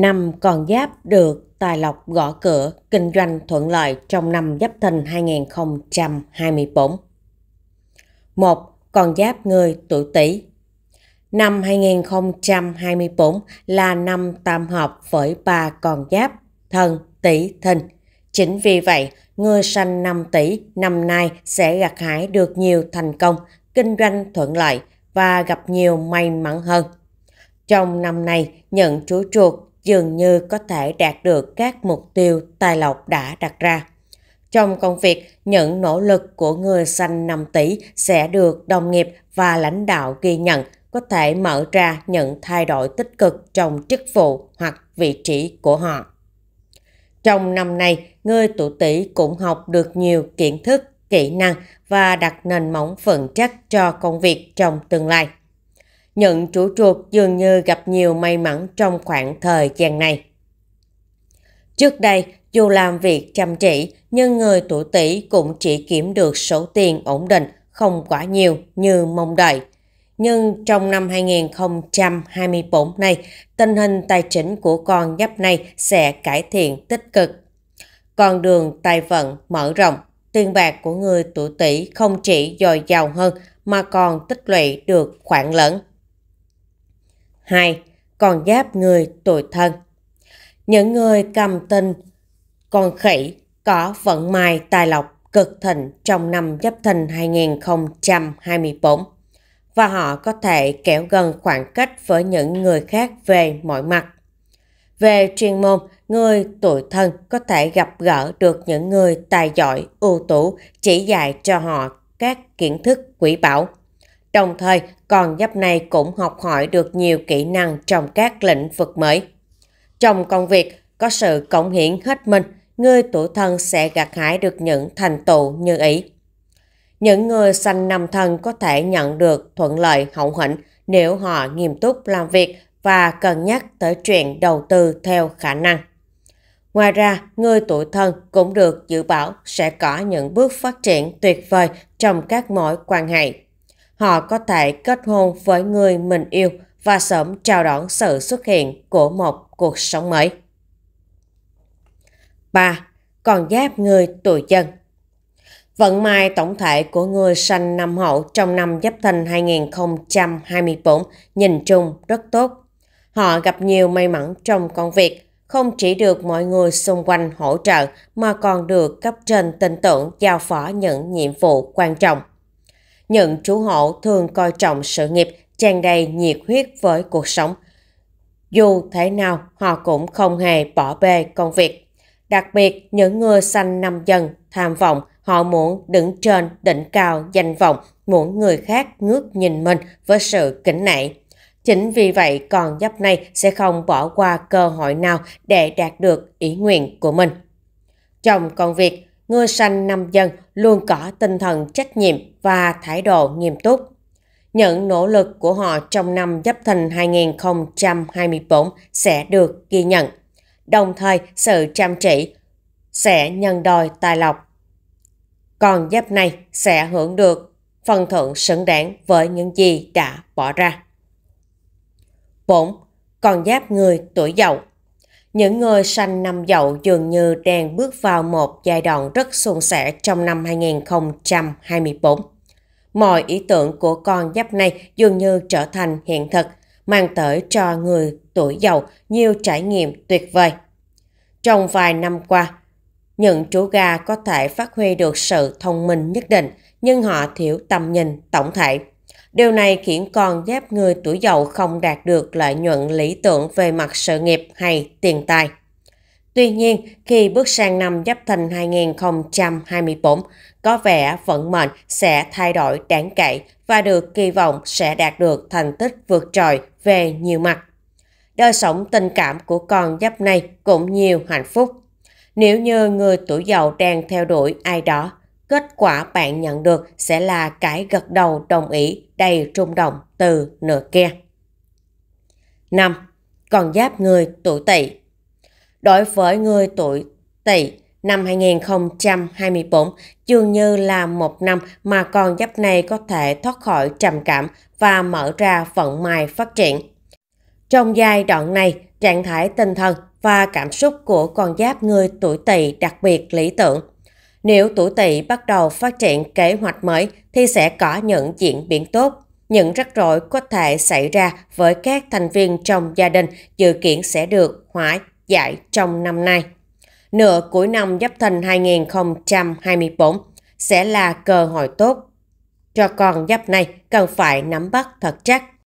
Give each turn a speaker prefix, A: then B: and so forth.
A: năm còn giáp được tài lộc gõ cửa, kinh doanh thuận lợi trong năm Giáp Thìn 2024. một con giáp người tuổi Tý. Năm 2024 là năm tam hợp với ba con giáp, thân, tỷ Thìn. Chính vì vậy, người sanh năm Tý năm nay sẽ gặt hái được nhiều thành công, kinh doanh thuận lợi và gặp nhiều may mắn hơn. Trong năm nay, nhận chú chuột dường như có thể đạt được các mục tiêu tài lộc đã đặt ra. Trong công việc, những nỗ lực của người xanh 5 tỷ sẽ được đồng nghiệp và lãnh đạo ghi nhận, có thể mở ra những thay đổi tích cực trong chức vụ hoặc vị trí của họ. Trong năm nay, người tụ tỷ cũng học được nhiều kiến thức, kỹ năng và đặt nền móng vững chắc cho công việc trong tương lai nhận chủ chuột dường như gặp nhiều may mắn trong khoảng thời gian này. Trước đây, dù làm việc chăm chỉ, nhưng người tuổi tỷ cũng chỉ kiếm được số tiền ổn định không quá nhiều như mong đợi. Nhưng trong năm 2024 này, tình hình tài chính của con giáp này sẽ cải thiện tích cực. Con đường tài vận mở rộng, tiền bạc của người tuổi tỷ không chỉ dồi dào hơn mà còn tích lũy được khoản lớn. 2. Còn giáp người tuổi thân. Những người cầm tinh, con khỉ có vận may tài lộc cực thịnh trong năm Giáp Thìn 2024 và họ có thể kéo gần khoảng cách với những người khác về mọi mặt. Về chuyên môn, người tuổi thân có thể gặp gỡ được những người tài giỏi, ưu tú, chỉ dạy cho họ các kiến thức quý báu. Đồng thời, còn giáp này cũng học hỏi được nhiều kỹ năng trong các lĩnh vực mới. Trong công việc, có sự cống hiến hết mình, người tuổi thân sẽ gặt hái được những thành tựu như ý. Những người sanh năm thân có thể nhận được thuận lợi hậu hĩnh nếu họ nghiêm túc làm việc và cân nhắc tới chuyện đầu tư theo khả năng. Ngoài ra, người tuổi thân cũng được dự báo sẽ có những bước phát triển tuyệt vời trong các mối quan hệ họ có thể kết hôn với người mình yêu và sớm chào đón sự xuất hiện của một cuộc sống mới. 3. Còn giáp người tuổi dân Vận may tổng thể của người sanh năm hậu trong năm Giáp Thìn 2024 nhìn chung rất tốt. Họ gặp nhiều may mắn trong công việc, không chỉ được mọi người xung quanh hỗ trợ mà còn được cấp trên tin tưởng giao phó những nhiệm vụ quan trọng những chủ hộ thường coi trọng sự nghiệp, tràn đầy nhiệt huyết với cuộc sống. Dù thế nào, họ cũng không hề bỏ bê công việc. Đặc biệt, những người sanh năm dần, tham vọng, họ muốn đứng trên đỉnh cao danh vọng, muốn người khác ngước nhìn mình với sự kính nể. Chính vì vậy, con giáp này sẽ không bỏ qua cơ hội nào để đạt được ý nguyện của mình. Trong công việc, Ngư sanh nam dân luôn có tinh thần trách nhiệm và thái độ nghiêm túc. Những nỗ lực của họ trong năm Giáp Thìn 2024 sẽ được ghi nhận. Đồng thời, sự chăm chỉ sẽ nhân đôi tài lộc. Còn Giáp này sẽ hưởng được phần thưởng xứng đáng với những gì đã bỏ ra. 4. Còn Giáp người tuổi Dậu những người sanh năm dậu dường như đang bước vào một giai đoạn rất suôn sẻ trong năm 2024. Mọi ý tưởng của con giáp này dường như trở thành hiện thực, mang tới cho người tuổi giàu nhiều trải nghiệm tuyệt vời. Trong vài năm qua, những chú gà có thể phát huy được sự thông minh nhất định, nhưng họ thiếu tầm nhìn tổng thể. Điều này khiến con giáp người tuổi dậu không đạt được lợi nhuận lý tưởng về mặt sự nghiệp hay tiền tài. Tuy nhiên, khi bước sang năm Giáp Thìn 2024, có vẻ vận mệnh sẽ thay đổi đáng kể và được kỳ vọng sẽ đạt được thành tích vượt trội về nhiều mặt. Đời sống tình cảm của con giáp này cũng nhiều hạnh phúc. Nếu như người tuổi Dậu đang theo đuổi ai đó Kết quả bạn nhận được sẽ là cái gật đầu đồng ý đầy rung động từ nửa kia. 5. Còn giáp người tuổi tỵ Đối với người tuổi tỵ năm 2024 dường như là một năm mà con giáp này có thể thoát khỏi trầm cảm và mở ra vận may phát triển. Trong giai đoạn này, trạng thái tinh thần và cảm xúc của con giáp người tuổi tỵ đặc biệt lý tưởng. Nếu tủ tỵ bắt đầu phát triển kế hoạch mới thì sẽ có những diễn biến tốt. Những rắc rối có thể xảy ra với các thành viên trong gia đình dự kiến sẽ được hóa giải trong năm nay. Nửa cuối năm Giáp Thìn 2024 sẽ là cơ hội tốt. Cho con Giáp này cần phải nắm bắt thật chắc.